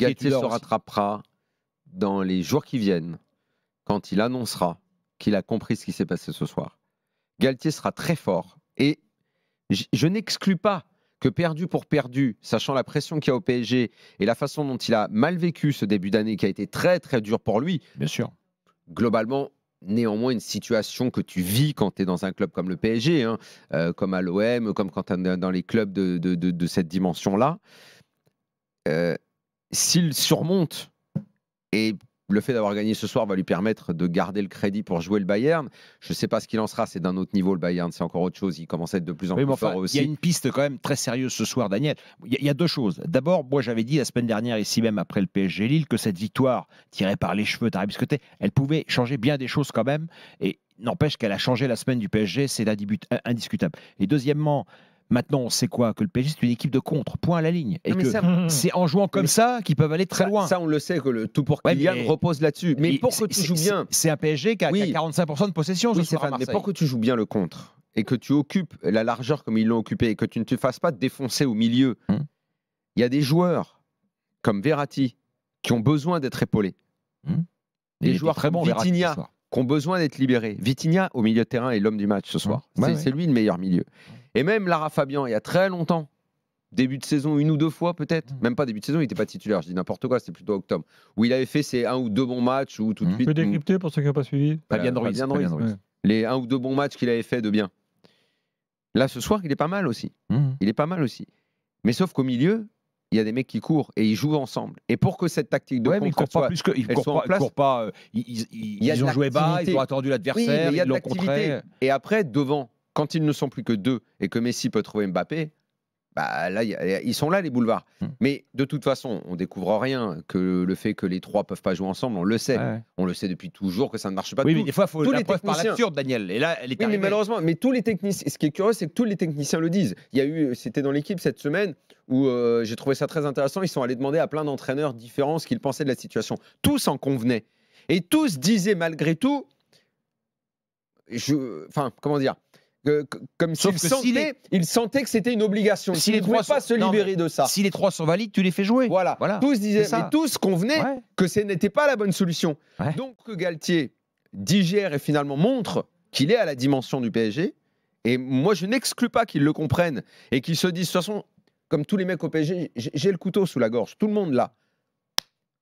Galtier se rattrapera dans les jours qui viennent quand il annoncera qu'il a compris ce qui s'est passé ce soir. Galtier sera très fort et je, n'exclus pas que perdu pour perdu, sachant la pression qu'il y a au PSG et la façon dont il a mal vécu ce début d'année qui a été très très dur pour lui. Bien sûr. Globalement, néanmoins une situation que tu vis quand tu es dans un club comme le PSG, hein, euh, comme à l'OM, comme quand tu es dans les clubs de, cette dimension-là. Euh, s'il surmonte, et le fait d'avoir gagné ce soir va lui permettre de garder le crédit pour jouer le Bayern. Je ne sais pas ce qu'il en sera, c'est d'un autre niveau le Bayern, c'est encore autre chose, il commence à être de plus en plus fort aussi. Il y a une piste quand même très sérieuse ce soir, Daniel. Il y, a deux choses. D'abord, moi j'avais dit la semaine dernière, ici même après le PSG Lille, que cette victoire tirée par les cheveux d'Arabiscoté, elle pouvait changer bien des choses quand même. Et n'empêche qu'elle a changé la semaine du PSG, c'est indiscutable. Et deuxièmement, Maintenant, c'est quoi Que le PSG, c'est une équipe de contre, point à la ligne. Et que c'est en jouant comme ça qu'ils peuvent aller très loin. Ça, on le sait que le tout pour ouais, repose là-dessus. Mais, pour que tu joues bien. C'est un PSG qui a, 45% de possession, Mais pour que tu joues bien le contre et que tu occupes la largeur comme ils l'ont occupé et que tu ne te fasses pas défoncer au milieu, hmm. il y a des joueurs comme Verratti qui ont besoin d'être épaulés. Hmm. Des joueurs très bons, Verratti, qui ont besoin d'être libérés. Vitinha, au milieu de terrain, est l'homme du match ce hmm. soir. c'est lui le meilleur milieu. Et même Lara Fabian, il y a très longtemps, début de saison, une ou deux fois peut-être, mm. même pas début de saison, il n'était pas titulaire, je dis n'importe quoi, c'était plutôt octobre, où il avait fait ses un ou deux bons matchs, ou tout de mm. suite. Je décrypter mm. pour ceux qui n'ont pas suivi Les un ou deux bons matchs qu'il avait fait de bien. Là, ce soir, il est pas mal aussi. Il est pas mal aussi. Mais sauf qu'au milieu, il y a des mecs qui courent et ils jouent ensemble. Et pour que cette tactique de ouais, contre soit, ils courent pas, en place, ils courent pas, euh, ils, ont joué bas, ils ont attendu l'adversaire, ils l'ont contré. Et après, devant, quand ils ne sont plus que deux et que Messi peut trouver Mbappé, bah là, ils sont là les boulevards. Mm. Mais de toute façon, on découvre rien que le fait que les trois peuvent pas jouer ensemble, on le sait. On le sait depuis toujours que ça ne marche pas. Oui, mais des fois, il faut la les preuve par Daniel. Et là, elle est oui, mais malheureusement, mais tous les techniciens. Ce qui est curieux, c'est que tous les techniciens le disent. Il y a eu, c'était dans l'équipe cette semaine où euh, j'ai trouvé ça très intéressant. Ils sont allés demander à plein d'entraîneurs différents ce qu'ils pensaient de la situation. Tous en convenaient et tous disaient malgré tout. Je, enfin, comment dire comme s'il sentait, il sentait, que c'était une obligation. S'il ne pouvait pas se libérer de ça. Si les trois sont valides, tu les fais jouer. Voilà. Tous disaient, mais tous convenaient que ce n'était pas la bonne solution. Donc Galtier digère et finalement montre qu'il est à la dimension du PSG. Et moi, je n'exclus pas qu'ils le comprennent et qu'ils se disent, de toute façon, comme tous les mecs au PSG, j'ai le couteau sous la gorge. Tout le monde là.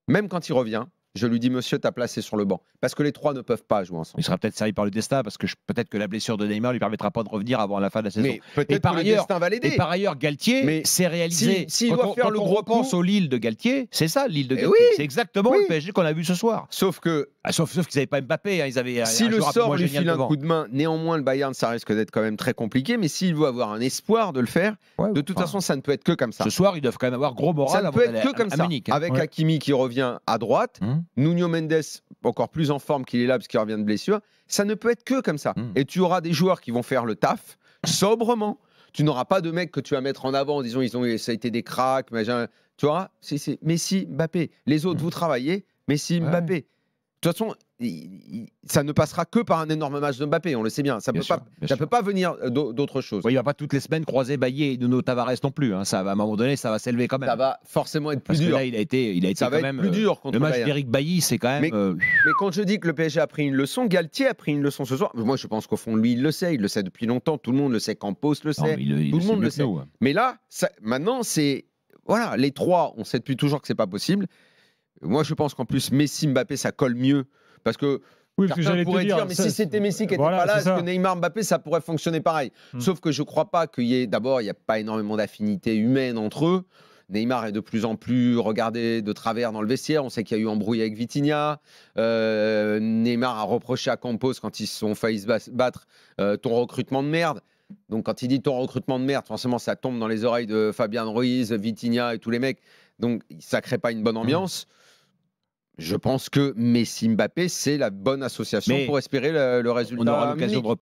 Même quand il revient, je lui dis monsieur, t'as placé sur le banc. Parce que les trois ne peuvent pas jouer ensemble. Il sera peut-être servi par le destin, parce que peut-être que la blessure de Neymar lui permettra pas de revenir avant la fin de la saison. Mais peut-être que Et par ailleurs, Galtier mais s'est réalisé. si, on, faire le gros repense au Lille de Galtier, c'est ça l'île de eh Galtier. Oui, c'est exactement le PSG qu'on a vu ce soir. Sauf que. Ah, sauf, sauf qu'ils n'avaient pas Mbappé. Hein, ils avaient si le sort lui file un coup de main, néanmoins, le Bayern, ça risque d'être quand même très compliqué. Mais s'il veut avoir un espoir de le faire, de toute façon, ça ne peut être que comme ça. Ce soir, ils doivent quand même avoir gros moral. Ça ne peut être que comme ça. Hein. Avec Hakimi qui revient à droite. Hum. Nuno Mendes, encore plus en forme qu'il est là parce qu'il revient de blessure, ça ne peut être que comme ça. Hmm. Et tu auras des joueurs qui vont faire le taf sobrement. Tu n'auras pas de mecs que tu vas mettre en avant disons ils ont, ça a été des cracks, Tu vois, c'est Messi, Mbappé. Les autres, hmm. vous travaillez, Messi, Mbappé. De toute façon, ça ne passera que par un énorme match de Mbappé, on le sait bien. Ça ne peut, pas, ça peut pas venir euh, d'autre chose. il ne va pas toutes les semaines croiser Bailly et Nuno Tavares non plus. Hein. Ça, à un moment donné, ça va s'élever quand même. Ça va forcément être plus dur. là, il a été, il a été quand même. plus euh, dur contre le match d'Eric Bailly, c'est quand même. Mais, euh, quand je dis que le PSG a pris une leçon, Galtier a pris une leçon ce soir. Moi, je pense qu'au fond, lui, il le sait. Il le sait depuis longtemps. Tout le monde le sait. Campos le sait. tout le, monde le sait. Hein. Mais là, maintenant, c'est. Voilà, les trois, on sait depuis toujours que c'est pas possible. Moi, je pense qu'en plus, Messi, Mbappé, ça colle mieux parce que oui, parce dire, mais si c'était Messi qui n'était pas là, est-ce que Neymar Mbappé, ça pourrait fonctionner pareil hmm. Sauf que je ne crois pas qu'il y ait, d'abord, il n'y a pas énormément d'affinité humaine entre eux. Neymar est de plus en plus regardé de travers dans le vestiaire. On sait qu'il y a eu embrouille avec Vitinha. Euh, Neymar a reproché à Campos quand ils se sont failli se battre euh, ton recrutement de merde. Donc quand il dit ton recrutement de merde, forcément ça tombe dans les oreilles de Fabien Ruiz, Vitinha et tous les mecs. Donc ça crée pas une bonne hmm. ambiance. Je pense que Messi Mbappé, c'est la bonne association pour espérer le, résultat.